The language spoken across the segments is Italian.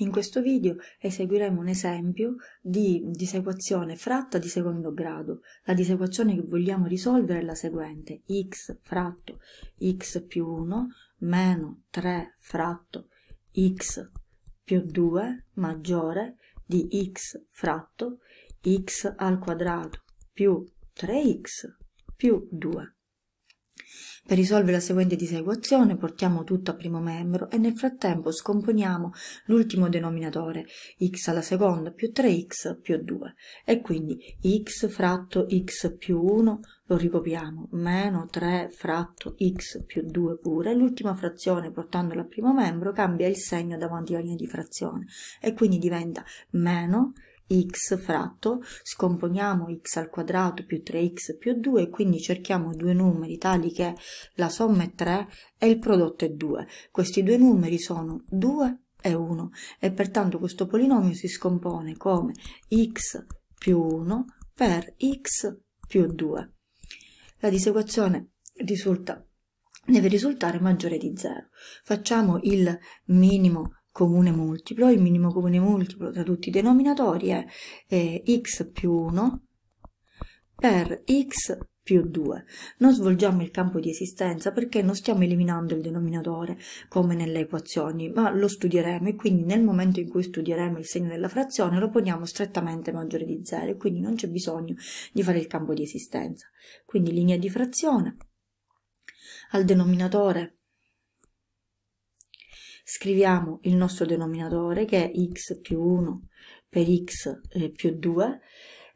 In questo video eseguiremo un esempio di disequazione fratta di secondo grado. La disequazione che vogliamo risolvere è la seguente. x fratto x più 1 meno 3 fratto x più 2 maggiore di x fratto x al quadrato più 3x più 2. Per risolvere la seguente disequazione portiamo tutto a primo membro e nel frattempo scomponiamo l'ultimo denominatore, x alla seconda più 3x più 2, e quindi x fratto x più 1 lo ricopiamo, meno 3 fratto x più 2 pure, l'ultima frazione portandola al primo membro cambia il segno davanti alla linea di frazione e quindi diventa meno x fratto, scomponiamo x al quadrato più 3x più 2, quindi cerchiamo due numeri tali che la somma è 3 e il prodotto è 2. Questi due numeri sono 2 e 1 e pertanto questo polinomio si scompone come x più 1 per x più 2. La diseguazione risulta, deve risultare maggiore di 0. Facciamo il minimo comune multiplo, il minimo comune multiplo tra tutti i denominatori è eh, x più 1 per x più 2. Non svolgiamo il campo di esistenza perché non stiamo eliminando il denominatore come nelle equazioni, ma lo studieremo e quindi nel momento in cui studieremo il segno della frazione lo poniamo strettamente maggiore di 0 e quindi non c'è bisogno di fare il campo di esistenza. Quindi linea di frazione al denominatore scriviamo il nostro denominatore che è x più 1 per x eh, più 2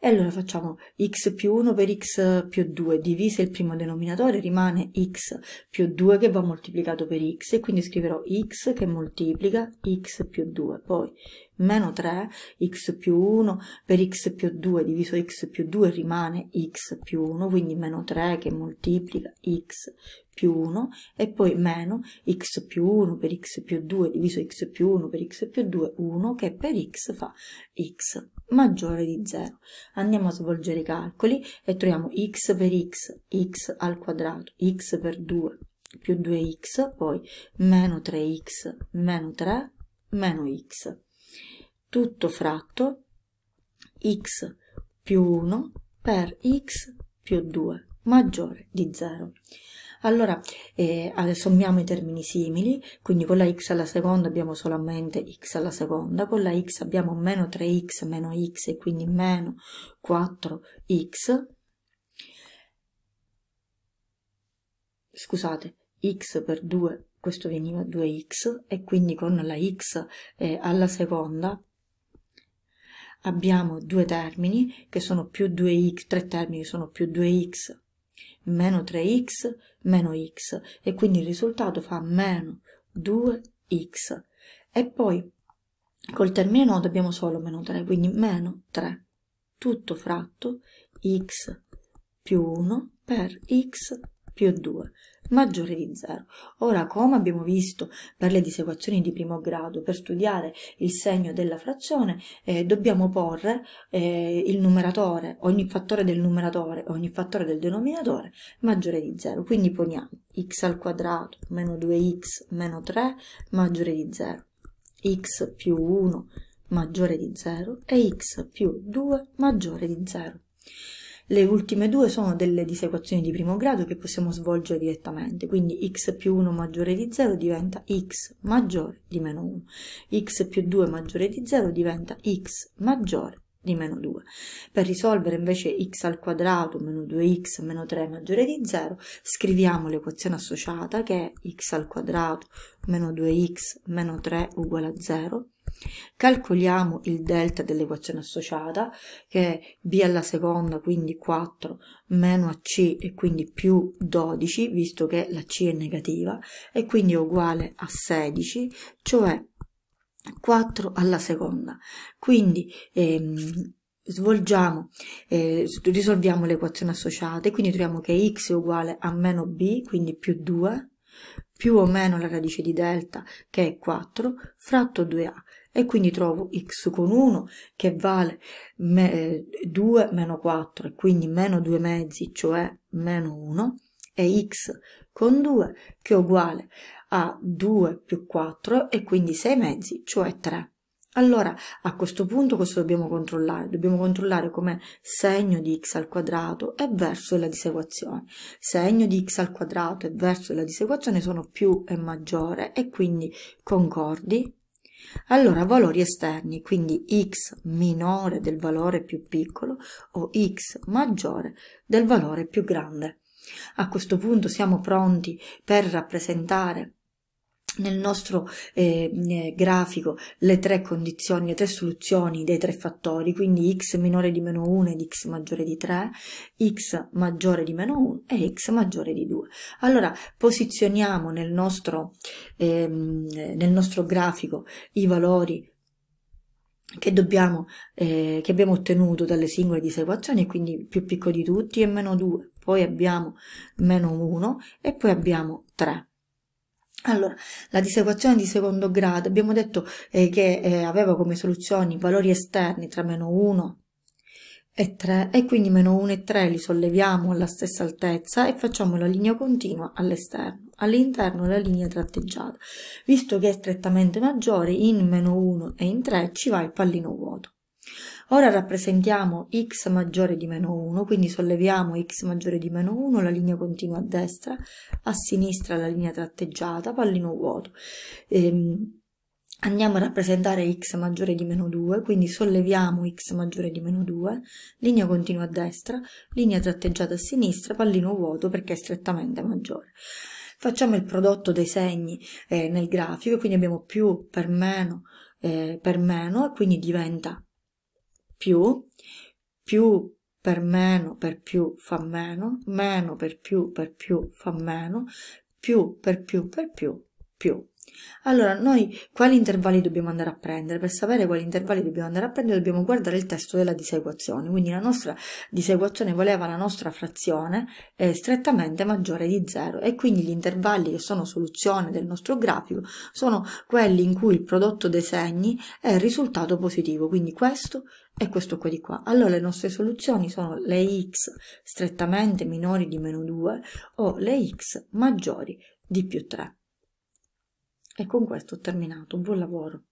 e allora facciamo x più 1 per x più 2 divise il primo denominatore rimane x più 2 che va moltiplicato per x e quindi scriverò x che moltiplica x più 2 poi meno 3, x più 1, per x più 2 diviso x più 2 rimane x più 1, quindi meno 3 che moltiplica x più 1 e poi meno x più 1 per x più 2 diviso x più 1 per x più 2, 1 che per x fa x maggiore di 0. Andiamo a svolgere i calcoli e troviamo x per x, x al quadrato, x per 2 più 2x, poi meno 3x meno 3 meno x tutto fratto x più 1 per x più 2 maggiore di 0. Allora, eh, eh, sommiamo i termini simili, quindi con la x alla seconda abbiamo solamente x alla seconda, con la x abbiamo meno 3x meno x e quindi meno 4x, scusate, x per 2, questo veniva 2x, e quindi con la x eh, alla seconda abbiamo due termini che sono più 2x, tre termini sono più 2x, meno 3x, meno x e quindi il risultato fa meno 2x e poi col termine nodo abbiamo solo meno 3, quindi meno 3 tutto fratto x più 1 per x più 2 maggiore di 0. Ora, come abbiamo visto per le disequazioni di primo grado, per studiare il segno della frazione, eh, dobbiamo porre eh, il numeratore, ogni fattore del numeratore, ogni fattore del denominatore maggiore di 0. Quindi poniamo x al quadrato meno 2x meno 3 maggiore di 0, x più 1 maggiore di 0 e x più 2 maggiore di 0. Le ultime due sono delle disequazioni di primo grado che possiamo svolgere direttamente, quindi x più 1 maggiore di 0 diventa x maggiore di meno 1, x più 2 maggiore di 0 diventa x maggiore di meno 2. Per risolvere invece x al quadrato meno 2x meno 3 maggiore di 0, scriviamo l'equazione associata che è x al quadrato meno 2x meno 3 uguale a 0 Calcoliamo il delta dell'equazione associata, che è b alla seconda, quindi 4, meno a c, e quindi più 12, visto che la c è negativa, e quindi è uguale a 16, cioè 4 alla seconda. Quindi ehm, svolgiamo, eh, risolviamo l'equazione associata e quindi troviamo che x è uguale a meno b, quindi più 2, più o meno la radice di delta che è 4, fratto 2a e quindi trovo x con 1 che vale 2 eh, meno 4 e quindi meno 2 mezzi, cioè meno 1, e x con 2 che è uguale a 2 più 4 e quindi 6 mezzi, cioè 3. Allora, a questo punto cosa dobbiamo controllare? Dobbiamo controllare come segno di x al quadrato è verso la disequazione. Segno di x al quadrato è verso la disequazione sono più e maggiore e quindi concordi allora, valori esterni, quindi x minore del valore più piccolo o x maggiore del valore più grande. A questo punto siamo pronti per rappresentare nel nostro eh, eh, grafico le tre condizioni, le tre soluzioni dei tre fattori, quindi x minore di meno 1 ed x maggiore di 3, x maggiore di meno 1 e x maggiore di 2. Allora posizioniamo nel nostro, eh, nel nostro grafico i valori che, dobbiamo, eh, che abbiamo ottenuto dalle singole disequazioni, quindi più piccolo di tutti è meno 2, poi abbiamo meno 1 e poi abbiamo 3. Allora, la disequazione di secondo grado, abbiamo detto eh, che eh, aveva come soluzioni valori esterni tra meno 1 e 3 e quindi meno 1 e 3 li solleviamo alla stessa altezza e facciamo la linea continua all'esterno, all'interno la linea tratteggiata. Visto che è strettamente maggiore, in meno 1 e in 3 ci va il pallino vuoto. Ora rappresentiamo x maggiore di meno 1, quindi solleviamo x maggiore di meno 1, la linea continua a destra, a sinistra la linea tratteggiata, pallino vuoto. Ehm, andiamo a rappresentare x maggiore di meno 2, quindi solleviamo x maggiore di meno 2, linea continua a destra, linea tratteggiata a sinistra, pallino vuoto perché è strettamente maggiore. Facciamo il prodotto dei segni eh, nel grafico, quindi abbiamo più per meno eh, per meno e quindi diventa più, più per meno per più fa meno, meno per più per più fa meno, più per più per più, più. Allora, noi quali intervalli dobbiamo andare a prendere? Per sapere quali intervalli dobbiamo andare a prendere dobbiamo guardare il testo della diseguazione, quindi la nostra diseguazione voleva la nostra frazione eh, strettamente maggiore di 0 e quindi gli intervalli che sono soluzione del nostro grafico sono quelli in cui il prodotto dei segni è il risultato positivo, quindi questo e questo qua di qua. Allora le nostre soluzioni sono le x strettamente minori di meno 2 o le x maggiori di più 3. E con questo ho terminato. Buon lavoro!